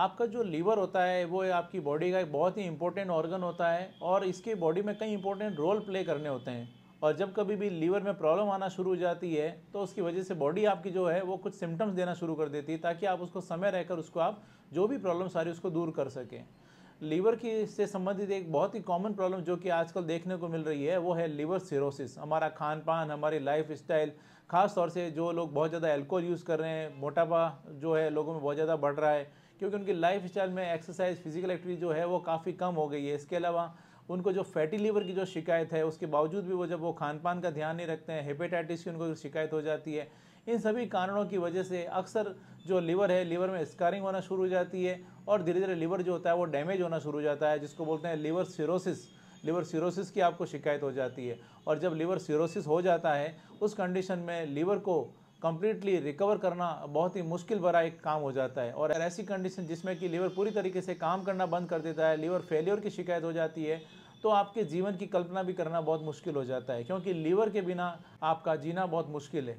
आपका जो लीवर होता है वो आपकी बॉडी का एक बहुत ही इंपॉर्टेंट ऑर्गन होता है और इसके बॉडी में कई इंपॉर्टेंट रोल प्ले करने होते हैं और जब कभी भी लीवर में प्रॉब्लम आना शुरू हो जाती है तो उसकी वजह से बॉडी आपकी जो है वो कुछ सिम्टम्स देना शुरू कर देती है ताकि आप उसको समय रहकर उसको आप जो भी प्रॉब्लम सारी उसको दूर कर सकें लीवर की से संबंधित एक बहुत ही कॉमन प्रॉब्लम जो कि आजकल देखने को मिल रही है वो है लीवर सिरोसिस हमारा खान पान हमारी लाइफ स्टाइल ख़ासतौर से जो लोग बहुत ज़्यादा एल्कोहल यूज़ कर रहे हैं मोटापा जो है लोगों में बहुत ज़्यादा बढ़ रहा है क्योंकि उनकी लाइफ स्टाइल में एक्सरसाइज फिजिकल एक्टिविटी जो है वो काफ़ी कम हो गई है इसके अलावा उनको जो फैटी लीवर की जो शिकायत है उसके बावजूद भी वो जब वो खान पान का ध्यान नहीं रखते हैं हेपेटाइटिस की उनको शिकायत हो जाती है इन सभी कारणों की वजह से अक्सर जो लीवर है लीवर में स्कारिंग होना शुरू हो जाती है और धीरे धीरे लीवर जो होता है वो डैमेज होना शुरू हो जाता है जिसको बोलते हैं लीवर सिरोसिस लीवर सिरोसिस की आपको शिकायत हो जाती है और जब लीवर सिरोसिस हो जाता है उस कंडीशन में लीवर को कम्प्लीटली रिकवर करना बहुत ही मुश्किल भरा एक काम हो जाता है और ऐसी कंडीशन जिसमें कि लीवर पूरी तरीके से काम करना बंद कर देता है लीवर फेलियर की शिकायत हो जाती है तो आपके जीवन की कल्पना भी करना बहुत मुश्किल हो जाता है क्योंकि लीवर के बिना आपका जीना बहुत मुश्किल है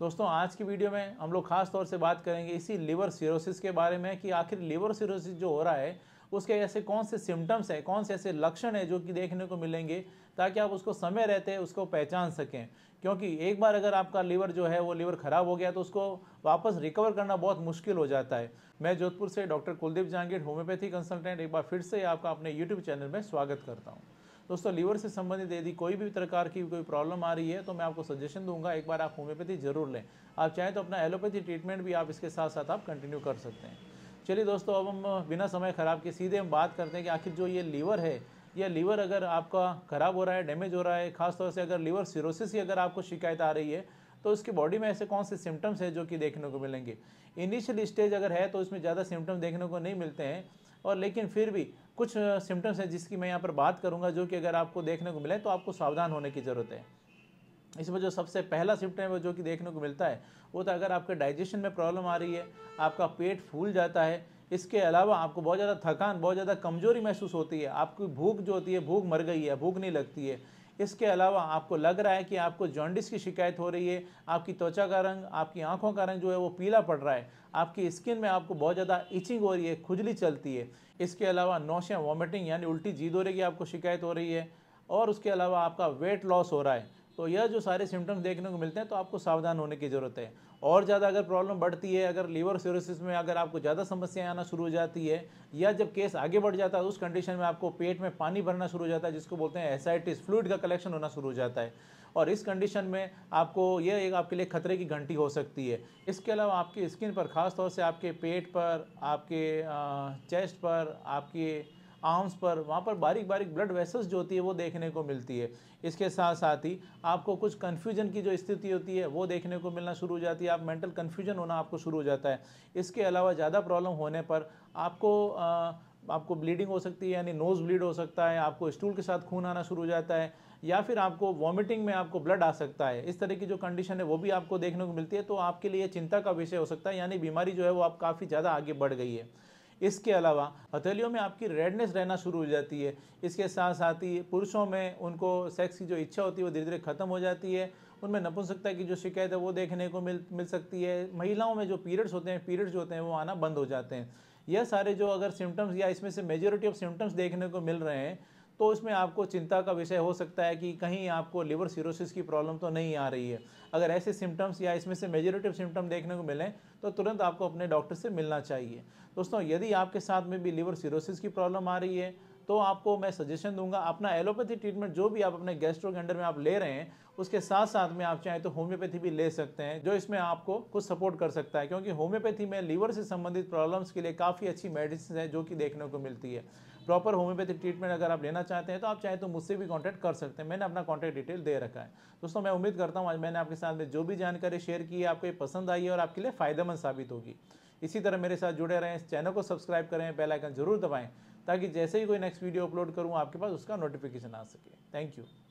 दोस्तों आज की वीडियो में हम लोग खास तौर से बात करेंगे इसी लीवर सिरोसिस के बारे में कि आखिर लीवर सिरोसिस जो हो रहा है उसके ऐसे कौन से सिम्टम्स हैं कौन से ऐसे लक्षण हैं जो कि देखने को मिलेंगे ताकि आप उसको समय रहते उसको पहचान सकें क्योंकि एक बार अगर आपका लीवर जो है वो लीवर ख़राब हो गया तो उसको वापस रिकवर करना बहुत मुश्किल हो जाता है मैं जोधपुर से doctor Kuldeep Jahangir homeopathy consultant एक बार फिर से आपका अपने यूट्यूब चैनल में स्वागत करता हूँ दोस्तों लीवर से संबंधित यदि कोई भी प्रकार की कोई प्रॉब्लम आ रही है तो मैं आपको सजेशन दूंगा एक बार आप होम्योपैथी जरूर लें आप चाहें तो अपना एलोपैथी ट्रीटमेंट भी आप इसके साथ साथ आप कंटिन्यू कर सकते हैं चलिए दोस्तों अब हम बिना समय ख़राब के सीधे हम बात करते हैं कि आखिर जो ये लीवर है या लीवर अगर आपका ख़राब हो रहा है डैमेज हो रहा है खासतौर से अगर लीवर सिरोसिस की अगर आपको शिकायत आ रही है तो उसकी बॉडी में ऐसे कौन से सिम्टम्स हैं जो कि देखने को मिलेंगे इनिशियल स्टेज अगर है तो इसमें ज़्यादा सिम्टम देखने को नहीं मिलते हैं और लेकिन फिर भी कुछ सिम्टम्स हैं जिसकी मैं यहाँ पर बात करूँगा जो कि अगर आपको देखने को मिले तो आपको सावधान होने की ज़रूरत है इसमें जो सबसे पहला सिम्टम है जो कि देखने को मिलता है वो तो अगर आपके डाइजेशन में प्रॉब्लम आ रही है आपका पेट फूल जाता है इसके अलावा आपको बहुत ज़्यादा थकान बहुत ज़्यादा कमजोरी महसूस होती है आपकी भूख जो होती है भूख मर गई है भूख नहीं लगती है इसके अलावा आपको लग रहा है कि आपको जॉन्डिस की शिकायत हो रही है आपकी त्वचा का रंग आपकी आंखों का रंग जो है वो पीला पड़ रहा है आपकी स्किन में आपको बहुत ज़्यादा इचिंग हो रही है खुजली चलती है इसके अलावा नौशिया वॉमिटिंग यानी उल्टी जी दौरे की आपको शिकायत हो रही है और उसके अलावा आपका वेट लॉस हो रहा है तो यह जो सारे सिम्टम्स देखने को मिलते हैं तो आपको सावधान होने की ज़रूरत है और ज़्यादा अगर प्रॉब्लम बढ़ती है अगर लीवर सिरोसिस में अगर आपको ज़्यादा समस्याएं आना शुरू हो जाती है या जब केस आगे बढ़ जाता है उस कंडीशन में आपको पेट में पानी भरना शुरू हो जाता है जिसको बोलते हैं एसाइटिस फ्लूड का कलेक्शन होना शुरू हो जाता है और इस कंडीशन में आपको यह एक आपके लिए खतरे की घंटी हो सकती है इसके अलावा आपकी स्किन पर ख़ास से आपके पेट पर आपके चेस्ट पर आपके आर्म्स पर वहाँ पर बारीक बारीक ब्लड वेसल्स जो होती है वो देखने को मिलती है इसके साथ साथ ही आपको कुछ कन्फ्यूजन की जो स्थिति होती है वो देखने को मिलना शुरू हो जाती है आप मेंटल कन्फ्यूजन होना आपको शुरू हो जाता है इसके अलावा ज़्यादा प्रॉब्लम होने पर आपको आ, आपको ब्लीडिंग हो सकती है यानी नोज़ ब्लीड हो सकता है आपको स्टूल के साथ खून आना शुरू हो जाता है या फिर आपको वॉमिटिंग में आपको ब्लड आ सकता है इस तरह की जो कंडीशन है वो भी आपको देखने को मिलती है तो आपके लिए चिंता का विषय हो सकता है यानी बीमारी जो है वो आप काफ़ी ज़्यादा आगे बढ़ गई है इसके अलावा हथेलियों में आपकी रेडनेस रहना शुरू हो जाती है इसके साथ साथ ही पुरुषों में उनको सेक्स की जो इच्छा होती है वो धीरे धीरे ख़त्म हो जाती है उनमें नपुंसकता की जो शिकायत है वो देखने को मिल मिल सकती है महिलाओं में जो पीरियड्स होते हैं पीरियड्स जो होते हैं वो आना बंद हो जाते हैं यह सारे जो अगर सिम्टम्स या इसमें से मेजोरिटी ऑफ सिम्टम्स देखने को मिल रहे हैं तो इसमें आपको चिंता का विषय हो सकता है कि कहीं आपको लिवर सीरोसिस की प्रॉब्लम तो नहीं आ रही है अगर ऐसे सिम्टम्स या इसमें से मेजोरिटिव सिम्टम देखने को मिलें तो तुरंत आपको अपने डॉक्टर से मिलना चाहिए दोस्तों यदि आपके साथ में भी लिवर सीरोसिस की प्रॉब्लम आ रही है तो आपको मैं सजेशन दूंगा अपना एलोपैथी ट्रीटमेंट जो भी आप अपने गैस्ट्रो के अंडर में आप ले रहे हैं उसके साथ साथ में आप चाहें तो होम्योपैथी भी ले सकते हैं जो इसमें आपको कुछ सपोर्ट कर सकता है क्योंकि होम्योपैथी में लीवर से संबंधित प्रॉब्लम्स के लिए काफ़ी अच्छी मेडिसिन है जो कि देखने को मिलती है प्रॉपर होम्योपैथिक ट्रीटमेंट अगर आप लेना चाहते हैं तो आप चाहे तो मुझसे भी कॉन्टैक्ट कर सकते हैं मैंने अपना कॉन्टैक्ट डिटेल दे रखा है दोस्तों मैं उम्मीद करता हूँ आज मैंने आपके साथ में जो भी जानकारी शेयर की है आपको ये पसंद आई है और आपके लिए फ़ायदेमंद साबित होगी इसी तरह मेरे साथ जुड़े रहें चैनल को सब्सक्राइब करें बेल आइकन जरूर दबाएं ताकि जैसे ही कोई नेक्स्ट वीडियो अपलोड करूँ आपके पास उसका नोटिफिकेशन आ सके थैंक यू